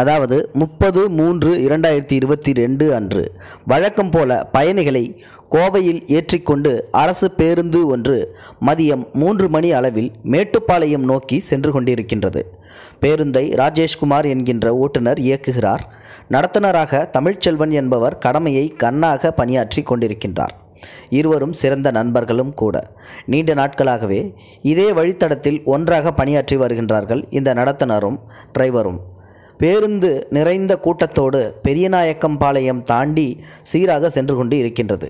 அதாவது முப்பது மூன்று இரண்டாயிரத்தி இருபத்தி ரெண்டு அன்று வழக்கம் போல பயணிகளை கோவையில் ஏற்றிக்கொண்டு அரசு பேருந்து ஒன்று மதியம் மூன்று மணி அளவில் மேட்டுப்பாளையம் நோக்கி சென்று கொண்டிருக்கின்றது பேருந்தை ராஜேஷ்குமார் என்கின்ற ஓட்டுநர் இயக்குகிறார் நடத்துனராக தமிழ்ச்செல்வன் என்பவர் கடமையை கண்ணாக பணியாற்றி கொண்டிருக்கின்றார் இருவரும் சிறந்த நண்பர்களும் கூட நீண்ட நாட்களாகவே இதே வழித்தடத்தில் ஒன்றாக பணியாற்றி வருகின்றார்கள் இந்த நடத்துனரும் டிரைவரும் பேருந்து நிறைந்த கூட்டத்தோடு பெரியநாயக்கம்பாளையம் தாண்டி சீராக சென்று கொண்டு இருக்கின்றது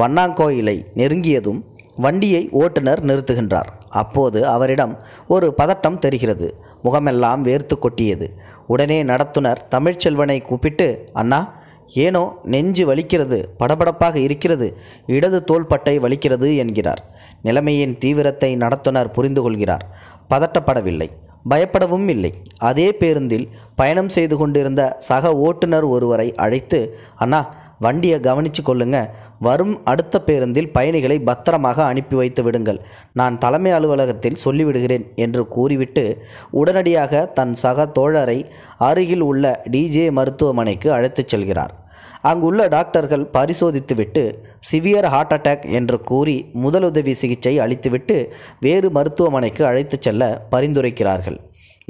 வண்ணாங்கோயிலை நெருங்கியதும் வண்டியை ஓட்டுநர் நிறுத்துகின்றார் அப்போது அவரிடம் ஒரு பதட்டம் தெரிகிறது முகமெல்லாம் வேர்த்து கொட்டியது உடனே நடத்துனர் தமிழ்ச்செல்வனை கூப்பிட்டு அண்ணா ஏனோ நெஞ்சு வலிக்கிறது படபடப்பாக இருக்கிறது இடது தோள்பட்டை வலிக்கிறது என்கிறார் நிலைமையின் தீவிரத்தை நடத்துனர் புரிந்து கொள்கிறார் பதட்டப்படவில்லை பயப்படவும் இல்லை அதே பேருந்தில் பயணம் செய்து கொண்டிருந்த சக ஓட்டுநர் ஒருவரை அழைத்து அண்ணா வண்டியை கவனித்து கொள்ளுங்க வரும் அடுத்த பேருந்தில் பயணிகளை பத்திரமாக அனுப்பி வைத்து விடுங்கள் நான் தலைமை அலுவலகத்தில் சொல்லிவிடுகிறேன் என்று கூறிவிட்டு உடனடியாக தன் சக தோழரை அருகில் உள்ள டிஜே மருத்துவமனைக்கு அழைத்துச் செல்கிறார் அங்குள்ள டாக்டர்கள் பரிசோதித்துவிட்டு சிவியர் ஹார்ட் அட்டாக் என்று கூறி முதலுதவி சிகிச்சை அளித்துவிட்டு வேறு மருத்துவமனைக்கு அழைத்துச் செல்ல பரிந்துரைக்கிறார்கள்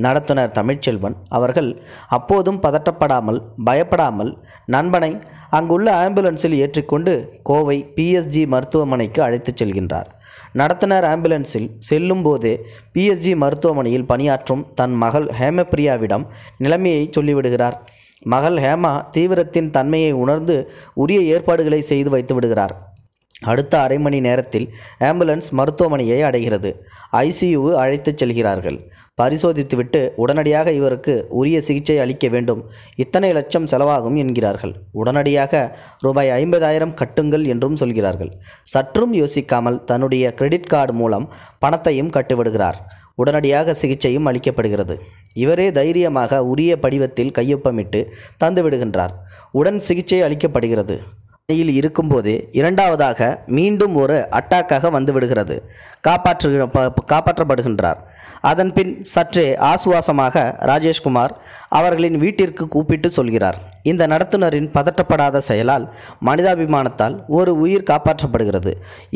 நடத்துனர் தமிழ்ச்செல்வன் அவர்கள் அப்போதும் பதட்டப்படாமல் பயப்படாமல் நண்பனை அங்குள்ள ஆம்புலன்ஸில் ஏற்றிக்கொண்டு கோவை பிஎஸ்ஜி மருத்துவமனைக்கு அழைத்துச் செல்கின்றார் நடத்துனர் ஆம்புலன்ஸில் செல்லும் போதே பிஎஸ்ஜி மருத்துவமனையில் பணியாற்றும் தன் மகள் ஹேமப்பிரியாவிடம் நிலைமையை சொல்லிவிடுகிறார் மகள் ஹேமா தீவிரத்தின் தன்மையை உணர்ந்து உரிய ஏற்பாடுகளை செய்து வைத்து விடுகிறார் அடுத்த அரை மணி நேரத்தில் ஆம்புலன்ஸ் மருத்துவமனையை அடைகிறது ஐசியு அழைத்துச் செல்கிறார்கள் பரிசோதித்துவிட்டு உடனடியாக இவருக்கு உரிய சிகிச்சை அளிக்க வேண்டும் இத்தனை லட்சம் செலவாகும் என்கிறார்கள் உடனடியாக ரூபாய் ஐம்பதாயிரம் கட்டுங்கள் என்றும் சொல்கிறார்கள் சற்றும் யோசிக்காமல் தன்னுடைய கிரெடிட் கார்டு மூலம் பணத்தையும் கட்டுவிடுகிறார் உடனடியாக சிகிச்சையும் அளிக்கப்படுகிறது இவரே தைரியமாக உரிய படிவத்தில் கையொப்பமிட்டு தந்துவிடுகின்றார் உடன் சிகிச்சை அளிக்கப்படுகிறது நிலையில் இருக்கும்போது இரண்டாவதாக மீண்டும் ஒரு அட்டாக்காக விடுகிறது காப்பாற்று காப்பாற்றப்படுகின்றார் அதன்பின் சற்றே ஆசுவாசமாக ராஜேஷ்குமார் அவர்களின் வீட்டிற்கு கூப்பிட்டு சொல்கிறார் இந்த நடத்துனரின் பதட்டப்படாத செயலால் மனிதாபிமானத்தால் ஒரு உயிர் காப்பாற்றப்படுகிறது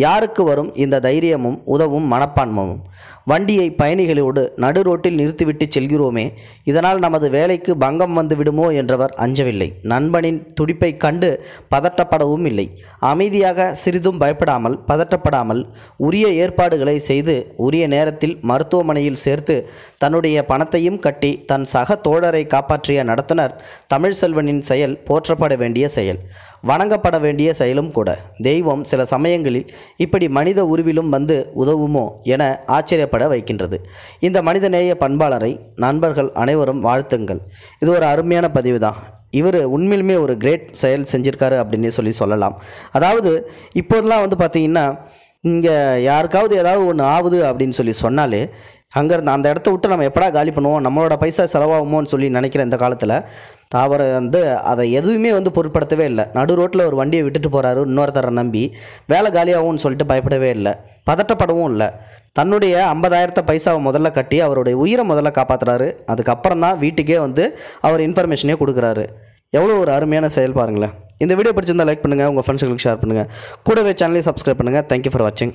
யாருக்கு வரும் இந்த தைரியமும் உதவும் மனப்பான்மமும் வண்டியை பயணிகளோடு நடு ரோட்டில் நிறுத்திவிட்டு செல்கிறோமே இதனால் நமது வேலைக்கு பங்கம் வந்து விடுமோ என்றவர் அஞ்சவில்லை நண்பனின் துடிப்பை கண்டு பதட்டப்படவும் இல்லை அமைதியாக சிறிதும் பயப்படாமல் பதட்டப்படாமல் உரிய ஏற்பாடுகளை செய்து உரிய நேரத்தில் மருத்துவமனையில் சேர்த்து தன்னுடைய பணத்தையும் கட்டி தன் சக தோழரை காப்பாற்றிய நடத்துனர் தமிழ் செல்வனின் அவரின் செயல் போற்றப்பட வேண்டிய செயல் வணங்கப்பட வேண்டிய செயலும் கூட தெய்வம் சில சமயங்களில் இப்படி மனித உருவிலும் வந்து உதவுமோ என ஆச்சரியப்பட வைக்கின்றது இந்த மனிதநேய பண்பாளரை நண்பர்கள் அனைவரும் வாழ்த்துங்கள் இது ஒரு அருமையான பதிவு தான் இவர் உண்மையிலுமே ஒரு கிரேட் செயல் செஞ்சுருக்காரு அப்படின்னு சொல்லி சொல்லலாம் அதாவது இப்போதெல்லாம் வந்து பார்த்திங்கன்னா இங்கே யாருக்காவது ஏதாவது ஒன்று ஆகுது அப்படின்னு சொல்லி சொன்னாலே அங்கேருந்து அந்த இடத்த விட்டு நம்ம எப்படா காலி பண்ணுவோம் நம்மளோட பைசா செலவாகுமோன்னு சொல்லி நினைக்கிற இந்த காலத்தில் அவர் வந்து அதை எதுவுமே வந்து பொருட்படுத்தவே இல்லை நடு ரோட்டில் ஒரு வண்டியை விட்டுட்டு போகிறாரு இன்னொருத்தரை நம்பி வேலை காலியாகும்னு சொல்லிட்டு பயப்படவே இல்லை பதட்டப்படவும் இல்லை தன்னுடைய ஐம்பதாயிரத்தை பைசாவை முதல்ல கட்டி அவருடைய உயிரை முதல்ல காப்பாற்றுறாரு அதுக்கப்புறம் தான் வீட்டுக்கே வந்து அவர் இன்ஃபர்மேஷனே கொடுக்குறாரு எவ்வளோ ஒரு அருமையான செயல் பாருங்களேன் இந்த வீடியோ பிடிச்சிருந்தால் லைக் பண்ணுங்கள் உங்கள் ஃப்ரெண்ட்ஸுக்கு ஷேர் பண்ணுங்கள் கூடவே சேனலையும் சப்ஸ்கிரைப் பண்ணுங்கள் தேங்க்யூ ஃபார் வாட்சிங்